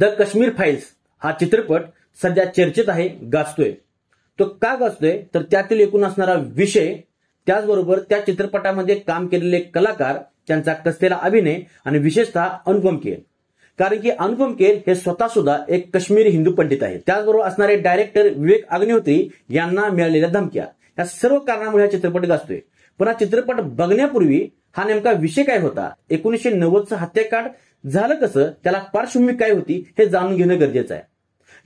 the Kashmir files हा चित्रपट सध्या चर्चेत आहे गाजतोय तो का गाजतोय तर त्यातील एकूण असणारा विषय त्याचबरोबर त्या चित्रपटामध्ये काम केलेले कलाकार त्यांचा कसलेला अभिनय आणि विशेषतः अनुपम केर कारण की अनुपम केर हे स्वतः सुद्धा एक काश्मीरी हिंदू पंडित आहे त्याचबरोबर असणारे डायरेक्टर विवेक अग्निहोत्री यांना मिळालेल्या धमक्या या सर्व कारणामुळे हा चित्रपट गाजतोय पण हा चित्रपट बघण्यापूर्वी हा नेमका विषय काय होता एकोणीसशे नव्वदचं हत्याकांड झालं कसं त्याला पार्श्वभूमी काय होती हे जाणून घेणं गरजेचं आहे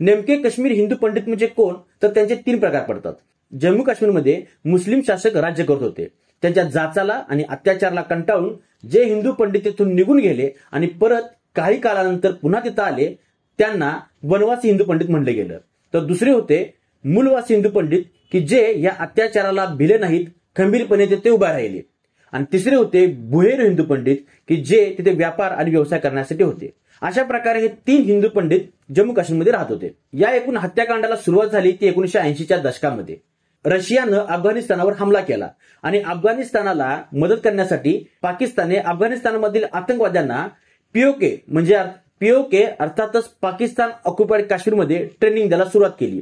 नेमके काश्मीर हिंदू पंडित म्हणजे कोण तर त्यांचे तीन प्रकार पडतात जम्मू काश्मीरमध्ये मुस्लिम शासक राज्य करत होते त्यांच्या जाचाला आणि अत्याचाराला कंटाळून जे हिंदू पंडित तिथून निघून गेले आणि परत काही काळानंतर पुन्हा तिथं आले त्यांना वनवासी हिंदू पंडित म्हणलं गेलं तर दुसरे होते मूलवासी हिंदू पंडित की जे या अत्याचाराला भिले नाहीत खंबीरपणे ते उभे राहिले आणि तिसरे होते भुहेर हिंदू पंडित की जे तिथे व्यापार आणि व्यवसाय करण्यासाठी होते अशा प्रकारे हे तीन हिंदू पंडित जम्मू काश्मीरमध्ये राहत होते या एकूण हत्याकांडाला सुरुवात झाली ती एकोणीशे ऐंशीच्या दशकामध्ये रशियानं अफगाणिस्तानावर हमला केला आणि अफगाणिस्तानाला मदत करण्यासाठी पाकिस्तानने अफगाणिस्तानमधील आतंकवाद्यांना पीओके म्हणजे पीओके अर्थातच पाकिस्तान ऑक्युपाईड काश्मीरमध्ये ट्रेनिंग द्यायला सुरुवात केली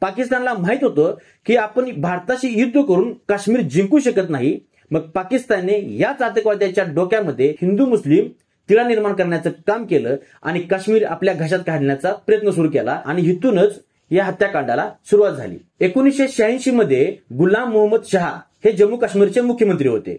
पाकिस्तानला माहित होतं की आपण भारताशी युद्ध करून काश्मीर जिंकू शकत नाही मग पाकिस्तानने याच आतंकवाद्याच्या डोक्यामध्ये हिंदू मुस्लिम तिला निर्माण करण्याचं काम केलं आणि काश्मीर आपल्या घशात काढण्याचा प्रयत्न सुरू केला आणि हिथूनच या हत्याकांडाला सुरुवात झाली एकोणीसशे शहाऐंशी मध्ये गुलाम मोहम्मद शहा हे जम्मू काश्मीरचे मुख्यमंत्री होते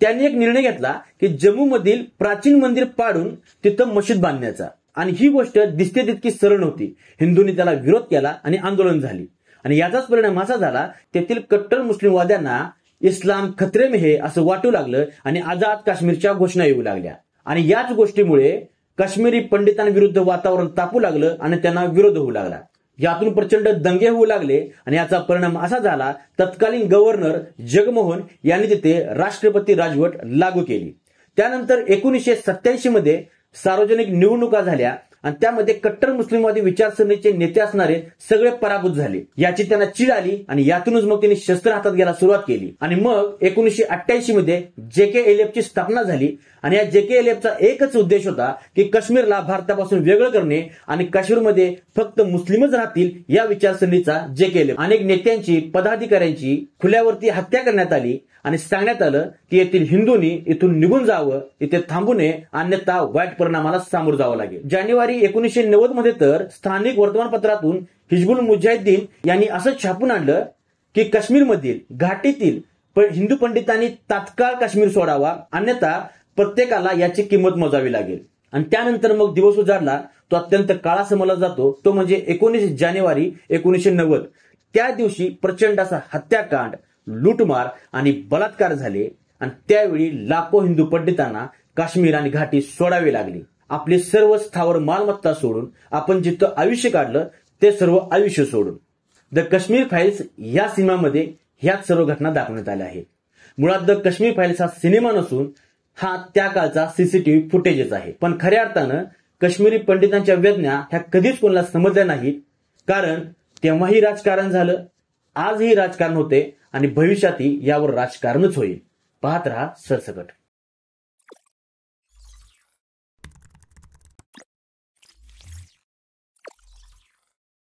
त्यांनी एक निर्णय घेतला की जम्मू मधील प्राचीन मंदिर पाडून तिथं मशीद बांधण्याचा आणि ही गोष्ट दिसते तितकी सरळ होती हिंदूंनी त्याला विरोध केला आणि आंदोलन झाली आणि याचाच परिणाम असा झाला तेथील कट्टर मुस्लिमवाद्यांना इस्लाम खतरे में हे असं वाटू लागलं आणि आझाद काश्मीरच्या घोषणा येऊ लागल्या आणि याच गोष्टीमुळे काश्मीरी पंडितांविरुद्ध वातावरण तापू लागलं आणि त्यांना विरोध होऊ लागला यातून प्रचंड दंगे होऊ लागले आणि याचा परिणाम असा झाला तत्कालीन गव्हर्नर जगमोहन यांनी तिथे राष्ट्रपती राजवट लागू केली त्यानंतर एकोणीसशे सत्याऐंशी मध्ये सार्वजनिक निवडणुका झाल्या आणि त्यामध्ये कट्टर मुस्लिमवादी विचारसरणीचे नेते असणारे सगळे पराभूत झाले याची त्यांना चीड आली आणि यातूनच मग त्यांनी शस्त्र हातात घ्यायला सुरुवात केली आणि मग एकोणीशे अठ्ठ्याऐंशी मध्ये जेकेएलएफ ची स्थापना झाली आणि या जेके चा एकच उद्देश होता की काश्मीरला भारतापासून वेगळं करणे आणि काश्मीरमध्ये फक्त मुस्लिमच राहतील या विचारसरणीचा जेके एफ अनेक नेत्यांची पदाधिकाऱ्यांची खुल्यावरती हत्या करण्यात आली आणि सांगण्यात आलं की येथील हिंदूंनी इथून निघून जावं इथे थांबू नये अन्यथा वाईट परिणामाला सामोरं जावं लागेल जानेवारी जानेवारी एकोणीसशे नव्वद मध्ये तर स्थानिक वर्तमानपत्रातून हिजबुल मुजाहिद्दीन यांनी असं छापून आणलं की काश्मीरमधील घाटीतील हिंदू पंडितांनी तात्काळ काश्मीर सोडावा अन्यथा प्रत्येकाला याची किंमत मोजावी लागेल आणि त्यानंतर मग दिवस उजाडला तो अत्यंत काळा समजला जातो तो म्हणजे एकोणीस जानेवारी एकोणीसशे नव्वद त्या दिवशी प्रचंड असा हत्याकांड लुटमार आणि बलात्कार झाले आणि त्यावेळी लाखो हिंदू पंडितांना काश्मीर आणि घाटी सोडावी लागली आपले सर्व स्थावर मालमत्ता सोडून आपण जिथं आयुष्य काढलं ते सर्व आयुष्य सोडून द काश्मीर फाईल्स या सिनेमामध्ये ह्याच सर्व घटना दाखवण्यात आल्या आहेत मुळात द कश्मीर फाईल्स हा सिनेमा नसून हा त्या काळचा सीसीटीव्ही फुटेजच आहे पण खऱ्या अर्थानं काश्मीरी पंडितांच्या वेदना ह्या कधीच कोणाला समजल्या नाहीत कारण तेव्हाही राजकारण झालं आजही राजकारण होते आणि भविष्यातही यावर राजकारणच होईल पाहत राहा सरसकट